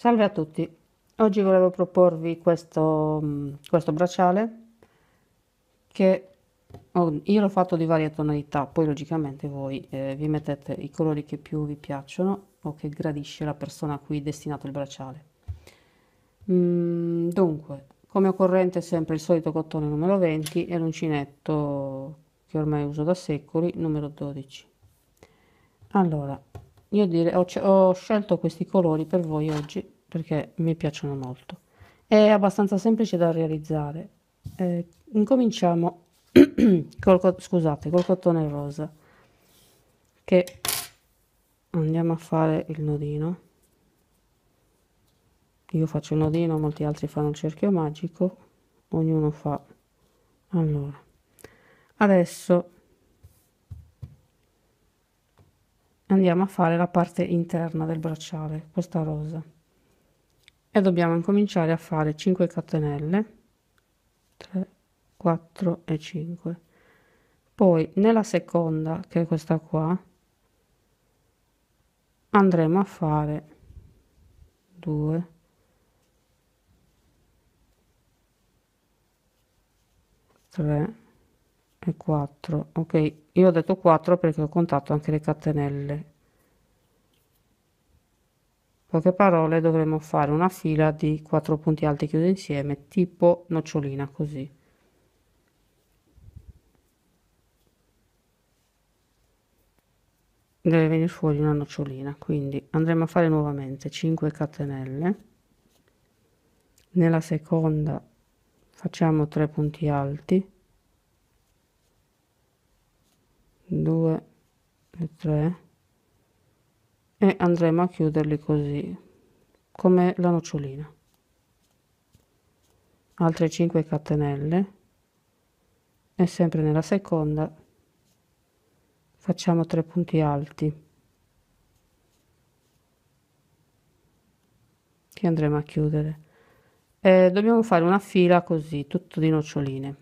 Salve a tutti, oggi volevo proporvi questo, mm, questo bracciale che oh, io l'ho fatto di varie tonalità, poi logicamente voi eh, vi mettete i colori che più vi piacciono o che gradisce la persona a cui è destinato il bracciale. Mm, dunque, come occorrente sempre il solito cottone numero 20 e l'uncinetto che ormai uso da secoli numero 12. Allora, io dire, ho, ho scelto questi colori per voi oggi perché mi piacciono molto. È abbastanza semplice da realizzare. Eh, incominciamo col, scusate, col cottone rosa che andiamo a fare il nodino. Io faccio il nodino, molti altri fanno il cerchio magico, ognuno fa. Allora, adesso andiamo a fare la parte interna del bracciale questa rosa e dobbiamo incominciare a fare 5 catenelle 3 4 e 5 poi nella seconda che è questa qua andremo a fare 2 3 e 4 ok io ho detto 4 perché ho contato anche le catenelle poche parole dovremo fare una fila di 4 punti alti chiusi insieme tipo nocciolina così deve venire fuori una nocciolina quindi andremo a fare nuovamente 5 catenelle nella seconda facciamo 3 punti alti 2 e 3 e andremo a chiuderli così come la nocciolina altre 5 catenelle e sempre nella seconda facciamo 3 punti alti che andremo a chiudere e eh, dobbiamo fare una fila così tutto di noccioline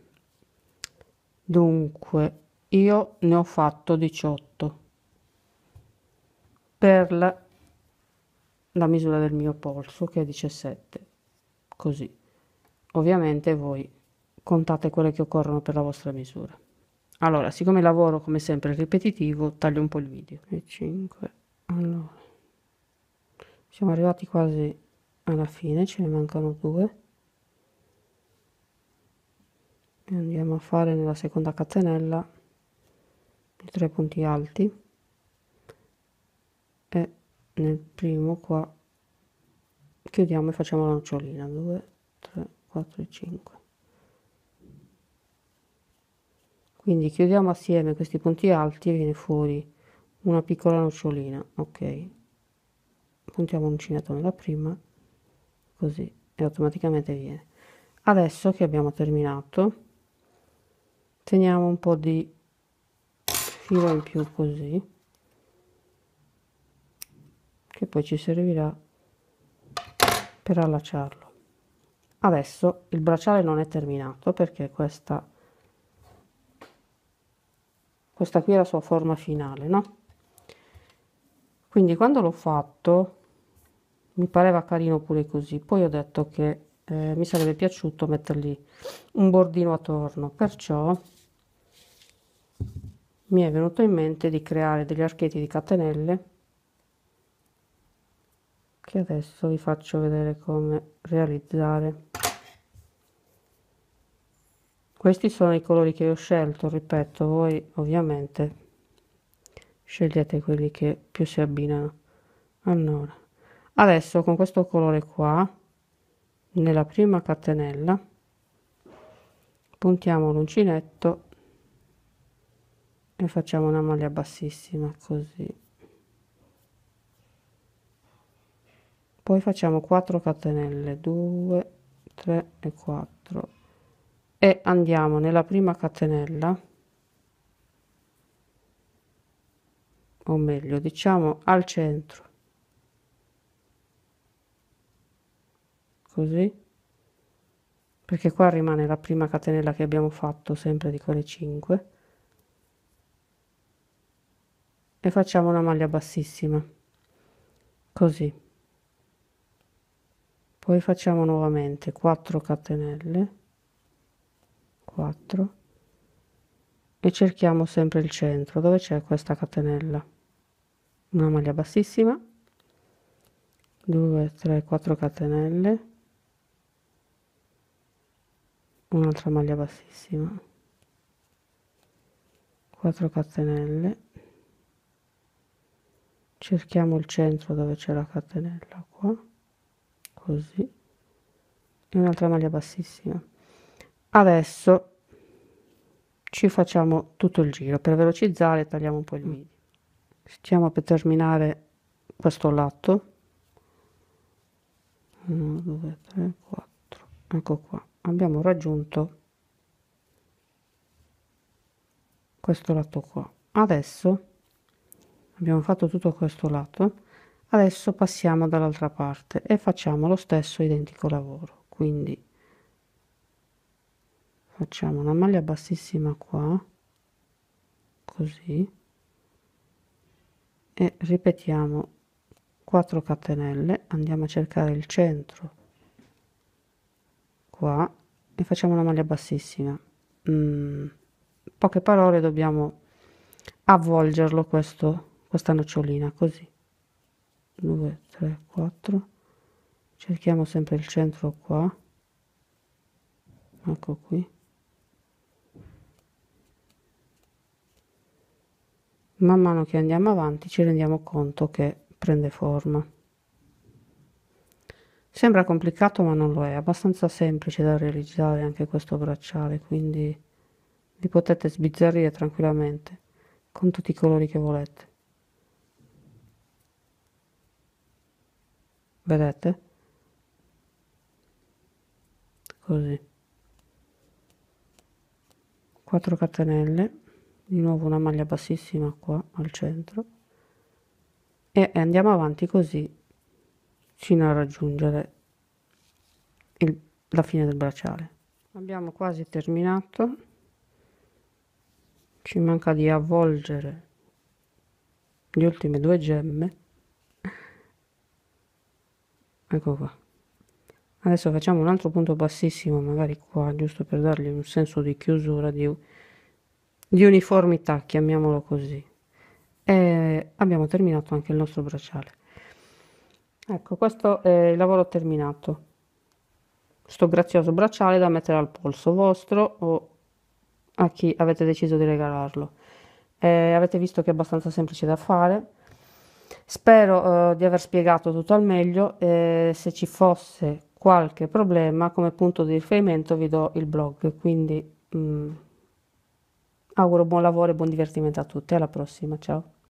dunque io ne ho fatto 18 per la, la misura del mio polso che è 17 così ovviamente voi contate quelle che occorrono per la vostra misura allora siccome lavoro come sempre ripetitivo taglio un po' il video e 5 allora siamo arrivati quasi alla fine ce ne mancano due e andiamo a fare nella seconda catenella 3 punti alti e nel primo qua chiudiamo e facciamo la nocciolina 2 3 4 e 5 quindi chiudiamo assieme questi punti alti e viene fuori una piccola nocciolina ok puntiamo l'uncinetto nella prima così e automaticamente viene adesso che abbiamo terminato teniamo un po di filo in più così che poi ci servirà per allacciarlo adesso il bracciale non è terminato perché questa questa qui è la sua forma finale no quindi quando l'ho fatto mi pareva carino pure così poi ho detto che eh, mi sarebbe piaciuto mettergli un bordino attorno perciò mi è venuto in mente di creare degli archetti di catenelle che adesso vi faccio vedere come realizzare questi sono i colori che ho scelto ripeto voi ovviamente scegliete quelli che più si abbinano allora adesso con questo colore qua nella prima catenella puntiamo l'uncinetto e facciamo una maglia bassissima così poi facciamo 4 catenelle 2 3 e 4 e andiamo nella prima catenella o meglio diciamo al centro così perché qua rimane la prima catenella che abbiamo fatto sempre di quelle 5 e facciamo una maglia bassissima così poi facciamo nuovamente 4 catenelle 4 e cerchiamo sempre il centro dove c'è questa catenella una maglia bassissima 2 3 4 catenelle un'altra maglia bassissima 4 catenelle cerchiamo il centro dove c'è la catenella qua così e un'altra maglia bassissima adesso ci facciamo tutto il giro per velocizzare tagliamo un po' il video mm. stiamo per terminare questo lato 1 2 3 4 ecco qua abbiamo raggiunto questo lato qua adesso abbiamo fatto tutto questo lato adesso passiamo dall'altra parte e facciamo lo stesso identico lavoro quindi facciamo una maglia bassissima qua così e ripetiamo 4 catenelle andiamo a cercare il centro qua e facciamo una maglia bassissima mm, poche parole dobbiamo avvolgerlo questo questa nocciolina così 2 3 4 cerchiamo sempre il centro qua ecco qui man mano che andiamo avanti ci rendiamo conto che prende forma sembra complicato ma non lo è, è abbastanza semplice da realizzare anche questo bracciale quindi vi potete sbizzarrire tranquillamente con tutti i colori che volete vedete così 4 catenelle di nuovo una maglia bassissima qua al centro e andiamo avanti così fino a raggiungere il, la fine del bracciale abbiamo quasi terminato ci manca di avvolgere le ultime due gemme ecco qua adesso facciamo un altro punto bassissimo magari qua giusto per dargli un senso di chiusura di, di uniformità chiamiamolo così e abbiamo terminato anche il nostro bracciale ecco questo è il lavoro terminato sto grazioso bracciale da mettere al polso vostro o a chi avete deciso di regalarlo eh, avete visto che è abbastanza semplice da fare Spero eh, di aver spiegato tutto al meglio e se ci fosse qualche problema come punto di riferimento vi do il blog, quindi mh, mm, auguro buon lavoro e buon divertimento a tutti, alla prossima, ciao!